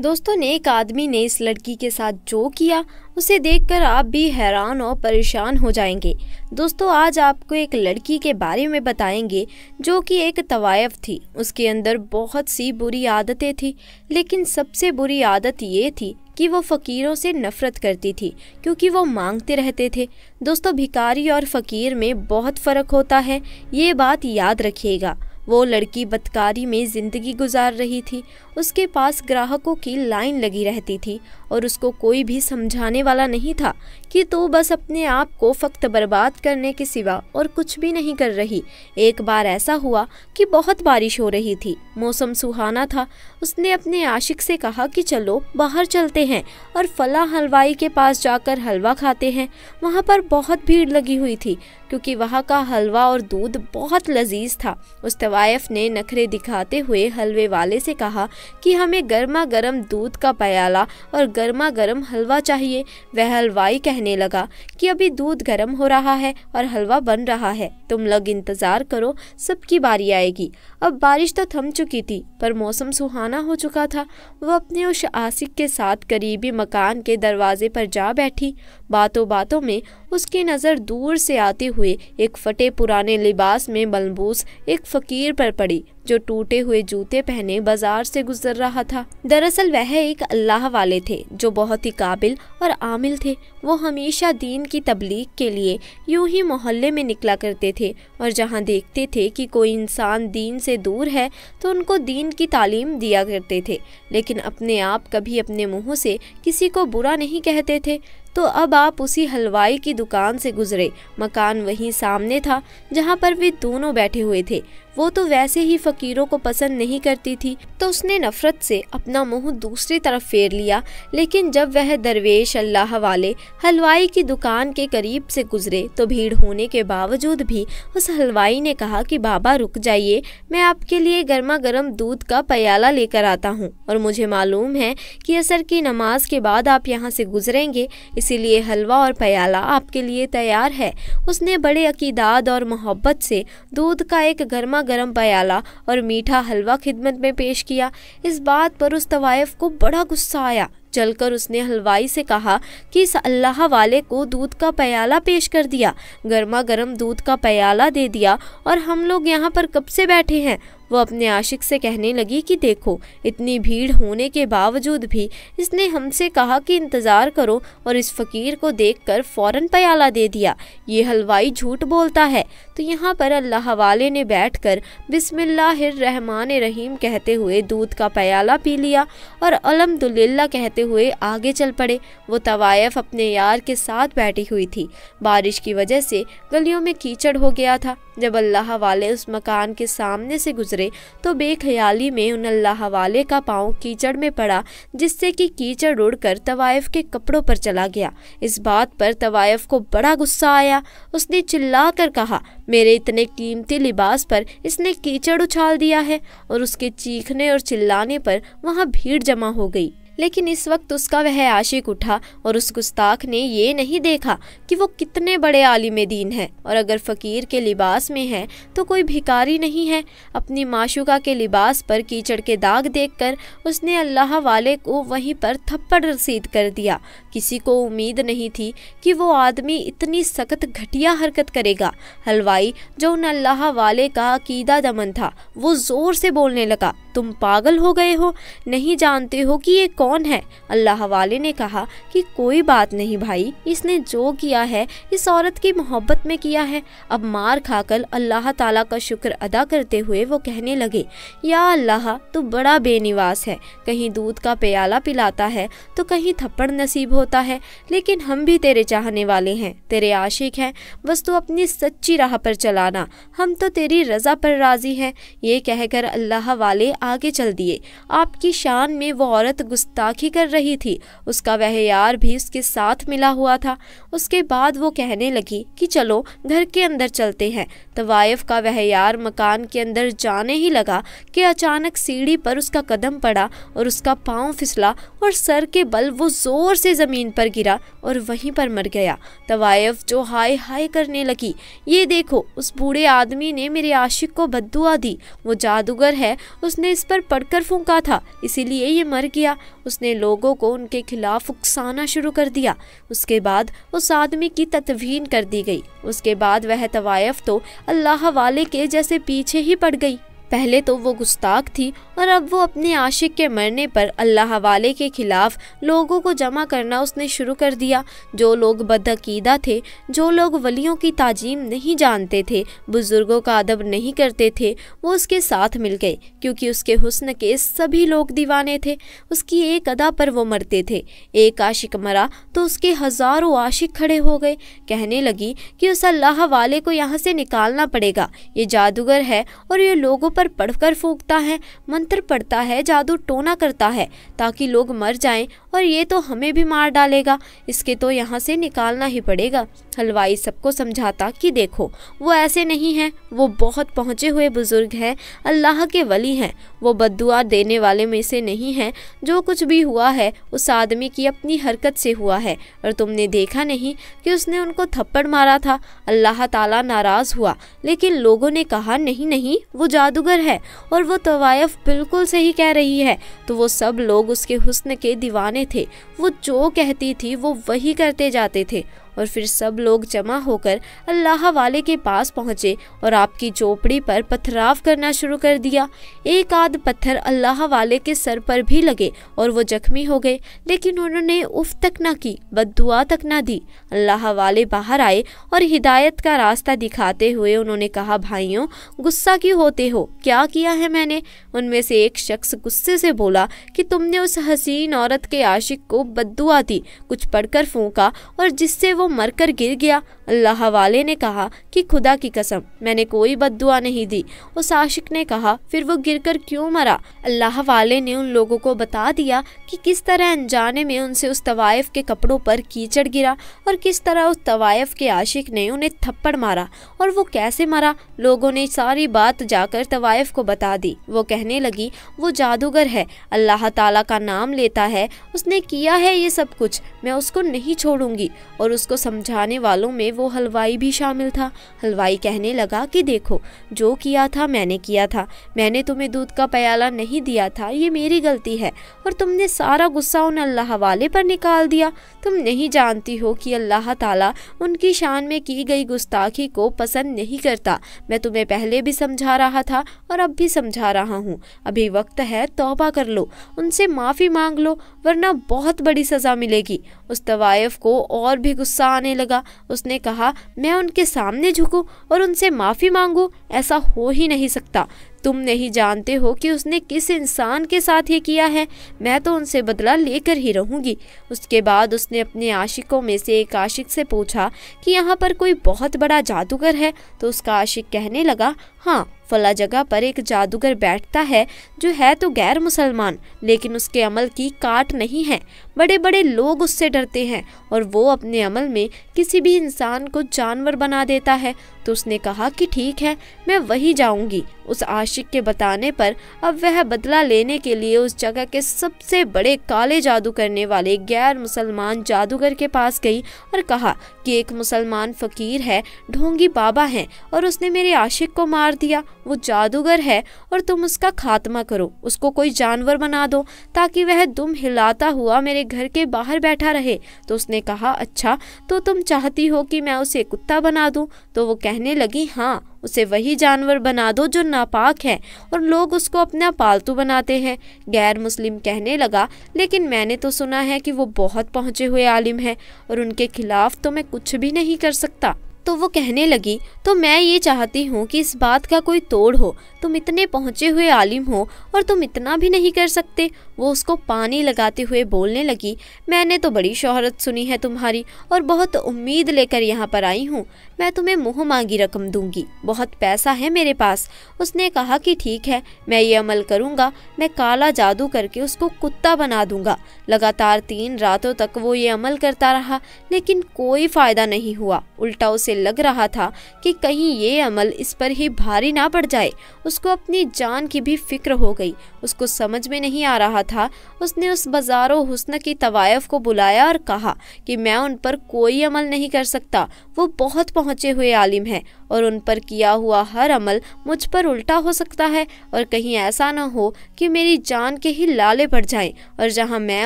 दोस्तों ने एक आदमी ने इस लड़की के साथ जो किया उसे देखकर आप भी हैरान और परेशान हो जाएंगे दोस्तों आज आपको एक लड़की के बारे में बताएंगे जो कि एक तवायफ थी उसके अंदर बहुत सी बुरी आदतें थी लेकिन सबसे बुरी आदत ये थी कि वो फ़कीरों से नफ़रत करती थी क्योंकि वो मांगते रहते थे दोस्तों भिकारी और फ़कीर में बहुत फ़र्क होता है ये बात याद रखिएगा वो लड़की बदकारी में ज़िंदगी गुजार रही थी उसके पास ग्राहकों की लाइन लगी रहती थी और उसको कोई भी समझाने वाला नहीं था कि तू तो बस अपने आप को फक्त बर्बाद करने के सिवा और कुछ भी नहीं कर रही एक बार ऐसा हुआ कि बहुत बारिश हो रही थी मौसम सुहाना था उसने अपने आशिक से कहा कि चलो बाहर चलते हैं और फला हलवाई के पास जाकर हलवा खाते हैं वहाँ पर बहुत भीड़ लगी हुई थी क्योंकि वहाँ का हलवा और दूध बहुत लजीज था उस तवायफ ने नखरे दिखाते हुए हलवे वाले से कहा कि हमें गर्मा गर्म दूध का प्याला और गर्मा गर्म हलवा चाहिए वह हलवाई कहने लगा कि अभी दूध गर्म हो रहा है और हलवा बन रहा है तुम लोग इंतज़ार करो सबकी बारी आएगी अब बारिश तो थम चुकी थी पर मौसम सुहाना हो चुका था वह अपने उस आशिक के साथ करीबी मकान के दरवाजे पर जा बैठी बातों बातों में उसकी नज़र दूर से आते हुए एक फटे पुराने लिबास में मलबूस एक फ़कीर पर पड़ी जो टूटे हुए जूते पहने बाजार से गुजर रहा था दरअसल वह एक अल्लाह वाले थे जो बहुत ही काबिल और आमिल थे वो हमेशा दीन की तबलीग के लिए यूं ही मोहल्ले में निकला करते थे और जहां देखते थे कि कोई इंसान दीन से दूर है तो उनको दीन की तालीम दिया करते थे लेकिन अपने आप कभी अपने मुँह से किसी को बुरा नहीं कहते थे तो अब आप उसी हलवाई की दुकान से गुजरे मकान वहीं सामने था जहां पर वे दोनों बैठे हुए थे वो तो वैसे ही फकीरों को पसंद नहीं करती थी तो उसने नफरत से अपना मुंह दूसरी तरफ फेर लिया लेकिन जब वह दरवेश अल्लाह वाले हलवाई की दुकान के करीब से गुजरे तो भीड़ होने के बावजूद भी उस हलवाई ने कहा कि बाबा रुक जाइए मैं आपके लिए गर्मा गर्म दूध का प्याला लेकर आता हूँ और मुझे मालूम है कि असर की नमाज के बाद आप यहाँ से गुजरेंगे इसीलिए हलवा और प्याला आपके लिए तैयार है उसने बड़े अकीदाद और मोहब्बत से दूध का एक गर्मा गरम पयाला और मीठा हलवा खिदमत में पेश किया इस बात पर उस तवायफ को बड़ा गुस्सा आया चलकर उसने हलवाई से कहा कि इस अल्लाह वाले को दूध का प्याला पेश कर दिया गर्मा गर्म दूध का प्याला दे दिया और हम लोग यहाँ पर कब से बैठे हैं वो अपने आशिक से कहने लगी कि देखो इतनी भीड़ होने के बावजूद भी इसने हमसे कहा कि इंतज़ार करो और इस फ़कीर को देखकर फौरन प्याला दे दिया ये हलवाई झूठ बोलता है तो यहाँ पर अल्लाह वाले ने बैठ बैठकर रहमान रहीम कहते हुए दूध का प्याला पी लिया और अलहमदुल्ला कहते हुए आगे चल पड़े वो तवायफ अपने यार के साथ बैठी हुई थी बारिश की वजह से गलियों में कीचड़ हो गया था जब अल्लाह वाले उस मकान के सामने से गुजरे तो बेख्याली में उन अल्लाह वाले का पाँव कीचड़ में पड़ा जिससे कि कीचड़ उड़कर तवायफ़ के कपड़ों पर चला गया इस बात पर तवायफ़ को बड़ा गुस्सा आया उसने चिल्ला कर कहा मेरे इतने कीमती लिबास पर इसने कीचड़ उछाल दिया है और उसके चीखने और चिल्लाने पर वहाँ भीड़ जमा हो गई लेकिन इस वक्त उसका वह आशिक उठा और उस गुस्ताख ने ये नहीं देखा कि वो कितने बड़े आलिम दीन है और अगर फ़कीर के लिबास में है तो कोई भिकारी नहीं है अपनी माशुका के लिबास पर कीचड़ के दाग देखकर उसने अल्लाह वाले को वहीं पर थप्पड़ रसीद कर दिया किसी को उम्मीद नहीं थी कि वो आदमी इतनी सख्त घटिया हरकत करेगा हलवाई जो उन अल्लाह वाले का अकीदा दमन था वो ज़ोर से बोलने लगा तुम पागल हो गए हो नहीं जानते हो कि ये कौन कौन है अल्लाह वाले ने कहा कि कोई बात नहीं भाई इसने जो किया है इस औरत की मोहब्बत में किया है अब मार खाकर अल्लाह ताला का शुक्र अदा करते हुए वो कहने लगे या अल्लाह तू बड़ा बेनिवास है कहीं दूध का प्याला पिलाता है तो कहीं थप्पड़ नसीब होता है लेकिन हम भी तेरे चाहने वाले हैं तेरे आशिक हैं बस तू अपनी सच्ची राह पर चलाना हम तो तेरी रज़ा पर राज़ी हैं ये कहकर अल्लाह वाले आगे चल दिए आपकी शान में वो औरत गुस्सा गुस्ताखी कर रही थी उसका वह यार भी उसके साथ मिला हुआ था उसके बाद वो कहने लगी कि चलो घर के अंदर चलते हैं तवायफ का वह यार मकान के अंदर जाने ही लगा कि अचानक सीढ़ी पर उसका कदम पड़ा और उसका पाँव फिसला और सर के बल वो ज़ोर से ज़मीन पर गिरा और वहीं पर मर गया तवायफ जो हाय हाय करने लगी ये देखो उस बूढ़े आदमी ने मेरे आशिक को बदुआ दी वो जादूगर है उसने इस पर पढ़कर फूका था इसीलिए ये मर गया उसने लोगों को उनके खिलाफ उकसाना शुरू कर दिया उसके बाद उस आदमी की तदवीन कर दी गई उसके बाद वह तवायफ तो अल्लाह वाले के जैसे पीछे ही पड़ गई पहले तो वो गुस्ताख थी और अब वो अपने आशिक के मरने पर अल्लाह वाले के खिलाफ लोगों को जमा करना उसने शुरू कर दिया जो लोग बदअकीदा थे जो लोग वलियों की ताजीम नहीं जानते थे बुज़ुर्गों का अदब नहीं करते थे वो उसके साथ मिल गए क्योंकि उसके हुस्न के सभी लोग दीवाने थे उसकी एक अदा पर वो मरते थे एक आशिक मरा तो उसके हज़ारों आशिक खड़े हो गए कहने लगी कि उस अल्लाह वाले को यहाँ से निकालना पड़ेगा ये जादूगर है और ये लोगों पर पढ़कर फूकता है मंत्र पढ़ता है जादू टोना करता है ताकि लोग मर जाएं और ये तो हमें भी मार डालेगा इसके तो यहाँ से निकालना ही पड़ेगा हलवाई सबको समझाता कि देखो वो ऐसे नहीं हैं वो बहुत पहुँचे हुए बुज़ुर्ग हैं अल्लाह के वली हैं वो बदुआ देने वाले में से नहीं हैं जो कुछ भी हुआ है उस आदमी की अपनी हरकत से हुआ है और तुमने देखा नहीं कि उसने उनको थप्पड़ मारा था अल्लाह ताला नाराज़ हुआ लेकिन लोगों ने कहा नहीं नहीं वो जादूगर सुगर है और वो तवायफ बिल्कुल सही कह रही है तो वो सब लोग उसके हुस्न के दीवाने थे वो जो कहती थी वो वही करते जाते थे और फिर सब लोग जमा होकर अल्लाह वाले के पास पहुंचे और आपकी चोपड़ी पर पथराव करना शुरू कर दिया एक आध पत्थर अल्लाह वाले के सर पर भी लगे और वो जख्मी हो गए लेकिन उन्होंने उफ तक ना की बदुआ तक ना दी अल्लाह वाले बाहर आए और हिदायत का रास्ता दिखाते हुए उन्होंने कहा भाइयों गुस्सा क्यों होते हो क्या किया है मैंने उनमें से एक शख्स गुस्से से बोला कि तुमने उस हसीन औरत के आशिक को बदुआ दी कुछ पढ़कर फूका और जिससे वो मर मरकर गिर गया अल्लाह वाले ने कहा कि खुदा की कसम मैंने कोई बददुआ नहीं दी उस आशिक ने कहा फिर वो गिरकर क्यों मरा अल्लाह वाले ने उन लोगों को बता दिया कि किस तरह अनजाने में उनसे उस तवायफ़ के कपड़ों पर कीचड़ गिरा और किस तरह उस तवायफ़ के आशिक ने उन्हें थप्पड़ मारा और वो कैसे मरा लोगों ने सारी बात जाकर तवायफ़ को बता दी वो कहने लगी वो जादूगर है अल्लाह तला का नाम लेता है उसने किया है ये सब कुछ मैं उसको नहीं छोड़ूंगी और उसको समझाने वालों में वो हलवाई भी शामिल था हलवाई कहने लगा कि देखो जो किया था मैंने किया था मैंने तुम्हें दूध का प्याला नहीं दिया था ये मेरी गलती है और तुमने सारा गुस्सा उन अल्लाह वाले पर निकाल दिया तुम नहीं जानती हो कि अल्लाह ताला उनकी शान में की गई गुस्ताखी को पसंद नहीं करता मैं तुम्हें पहले भी समझा रहा था और अब भी समझा रहा हूँ अभी वक्त है तोबा कर लो उनसे माफ़ी मांग लो वरना बहुत बड़ी सज़ा मिलेगी उस तवायफ़ को और भी गुस्सा गुस्सा आने लगा उसने कहा मैं उनके सामने झुकूं और उनसे माफ़ी मांगूं ऐसा हो ही नहीं सकता तुम नहीं जानते हो कि उसने किस इंसान के साथ ये किया है मैं तो उनसे बदला लेकर ही रहूंगी उसके बाद उसने अपने आशिकों में से एक आशिक से पूछा कि यहाँ पर कोई बहुत बड़ा जादूगर है तो उसका आशिक कहने लगा हाँ फला जगह पर एक जादूगर बैठता है जो है तो गैर मुसलमान लेकिन उसके अमल की काट नहीं है बड़े बड़े लोग उससे डरते हैं और वो अपने अमल में किसी भी इंसान को जानवर बना देता है तो उसने कहा कि ठीक है मैं वही जाऊंगी उस आशिक के बताने पर अब वह बदला लेने के लिए उस जगह के सबसे बड़े काले जादू करने वाले गैर मुसलमान जादूगर के पास गई और कहा कि एक मुसलमान फ़कीर है ढोंगी बाबा हैं और उसने मेरे आशिक को मार दिया वो जादूगर है और तुम उसका खात्मा करो उसको कोई जानवर बना दो ताकि वह दुम हिलाता हुआ मेरे घर के बाहर बैठा रहे तो उसने कहा अच्छा तो तुम चाहती हो कि मैं उसे कुत्ता बना दूँ तो वो कहने लगी हाँ उसे वही जानवर बना दो जो नापाक है और लोग उसको अपना पालतू बनाते हैं गैर मुस्लिम कहने लगा लेकिन मैंने तो सुना है कि वो बहुत पहुँचे हुए आलिम है और उनके खिलाफ तो मैं कुछ भी नहीं कर सकता तो वो कहने लगी तो मैं ये चाहती हूँ कि इस बात का कोई तोड़ हो तुम इतने पहुँचे हुए आलिम हो और तुम इतना भी नहीं कर सकते वो उसको पानी लगाते हुए बोलने लगी मैंने तो बड़ी शोहरत सुनी है तुम्हारी और बहुत उम्मीद लेकर यहाँ पर आई हूँ मैं तुम्हें मुँह मांगी रकम दूंगी बहुत पैसा है मेरे पास उसने कहा कि ठीक है मैं ये अमल करूँगा मैं काला जादू करके उसको कुत्ता बना दूंगा लगातार तीन रातों तक वो ये अमल करता रहा लेकिन कोई फ़ायदा नहीं हुआ उल्टा उसे लग रहा था कि कहीं ये अमल इस पर ही भारी ना पड़ जाए उसको अपनी जान की भी फिक्र हो गई उसको समझ में नहीं आ रहा था उसने उस बाजार हुस्न की तवायफ को बुलाया और कहा कि मैं उन पर कोई अमल नहीं कर सकता वो बहुत पहुँचे हुए आलिम हैं और उन पर किया हुआ हर अमल मुझ पर उल्टा हो सकता है और कहीं ऐसा ना हो कि मेरी जान के ही लाले पड़ जाएं और जहां मैं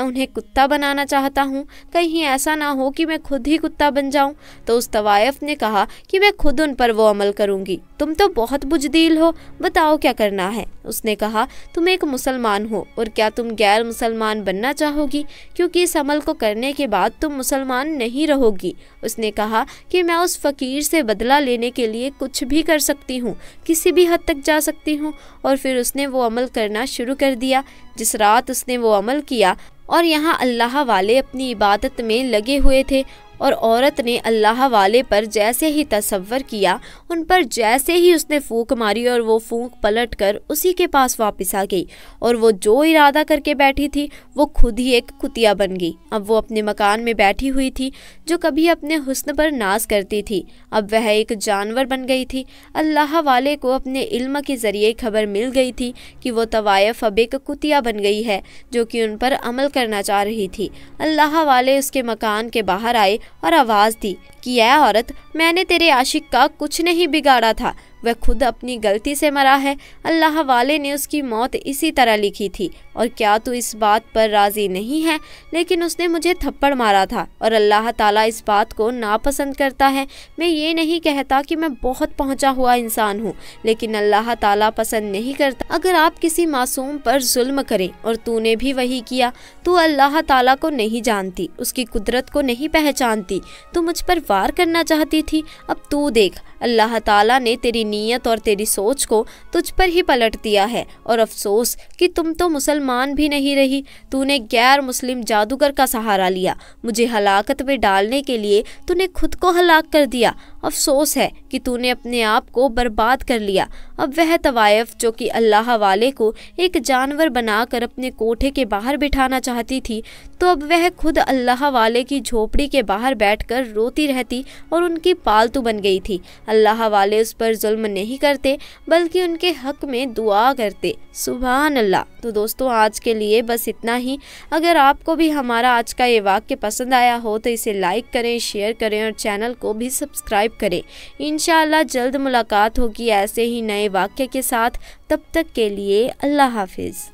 उन्हें कुत्ता बनाना चाहता हूं कहीं ऐसा ना हो कि मैं खुद ही कुत्ता बन जाऊं तो उस तवायफ ने कहा कि मैं खुद उन पर वो अमल करूंगी तुम तो बहुत बुजदील हो बताओ क्या करना है उसने कहा तुम एक मुसलमान हो और क्या तुम गैर मुसलमान बनना चाहोगी क्योंकि इस अमल को करने के बाद तुम मुसलमान नहीं रहोगी उसने कहा कि मैं उस फ़कीर से बदला लेने के लिए कुछ भी कर सकती हूँ किसी भी हद तक जा सकती हूँ और फिर उसने वो अमल करना शुरू कर दिया जिस रात उसने वो अमल किया और यहाँ अल्लाह वाले अपनी इबादत में लगे हुए थे और औरत ने अल्लाह वाले पर जैसे ही तस्वर किया उन पर जैसे ही उसने फूंक मारी और वो फूंक पलट कर उसी के पास वापस आ गई और वो जो इरादा करके बैठी थी वो खुद ही एक कुतिया बन गई अब वो अपने मकान में बैठी हुई थी जो कभी अपने हुस्न पर नाज करती थी अब वह एक जानवर बन गई थी अल्लाह वाले को अपने इल्म के ज़रिए खबर मिल गई थी कि वो तवायफ अब एक कुतिया बन गई है जो कि उन पर अमल करना चाह रही थी अल्लाह वाले उसके मकान के बाहर आए और आवाज़ दी कि यह औरत मैंने तेरे आशिक का कुछ नहीं बिगाड़ा था वह खुद अपनी गलती से मरा है अल्लाह वाले ने उसकी मौत इसी तरह लिखी थी और क्या तू इस बात पर राज़ी नहीं है लेकिन उसने मुझे थप्पड़ मारा था और अल्लाह ताला इस बात को नापसंद करता है मैं ये नहीं कहता कि मैं बहुत पहुंचा हुआ इंसान हूँ लेकिन अल्लाह ताला पसंद नहीं करता अगर आप किसी मासूम पर जुल्म करें और तूने भी वही किया तो अल्लाह ताला को नहीं जानती उसकी कुदरत को नहीं पहचानती तू मुझ पर वार करना चाहती थी अब तू देख अल्लाह ताला ने तेरी नीयत और तेरी सोच को तुझ पर ही पलट दिया है और अफसोस कि तुम तो मुसलमान भी नहीं रही तूने गैर मुस्लिम जादूगर का सहारा लिया मुझे हलाकत में डालने के लिए तूने खुद को हलाक कर दिया अफसोस है कि तूने अपने आप को बर्बाद कर लिया अब वह तवायफ जो कि अल्लाह वाले को एक जानवर बनाकर अपने कोठे के बाहर बिठाना चाहती थी तो अब वह खुद अल्लाह वाले की झोपड़ी के बाहर बैठकर रोती रहती और उनकी पालतू बन गई थी अल्लाह वाले उस पर जुल्म नहीं करते बल्कि उनके हक में दुआ करते सुबह अल्लाह तो दोस्तों आज के लिए बस इतना ही अगर आपको भी हमारा आज का ये वाक्य पसंद आया हो तो इसे लाइक करें शेयर करें और चैनल को भी सब्सक्राइब करें इन जल्द मुलाकात होगी ऐसे ही नए वाक्य के साथ तब तक के लिए अल्लाह हाफिज़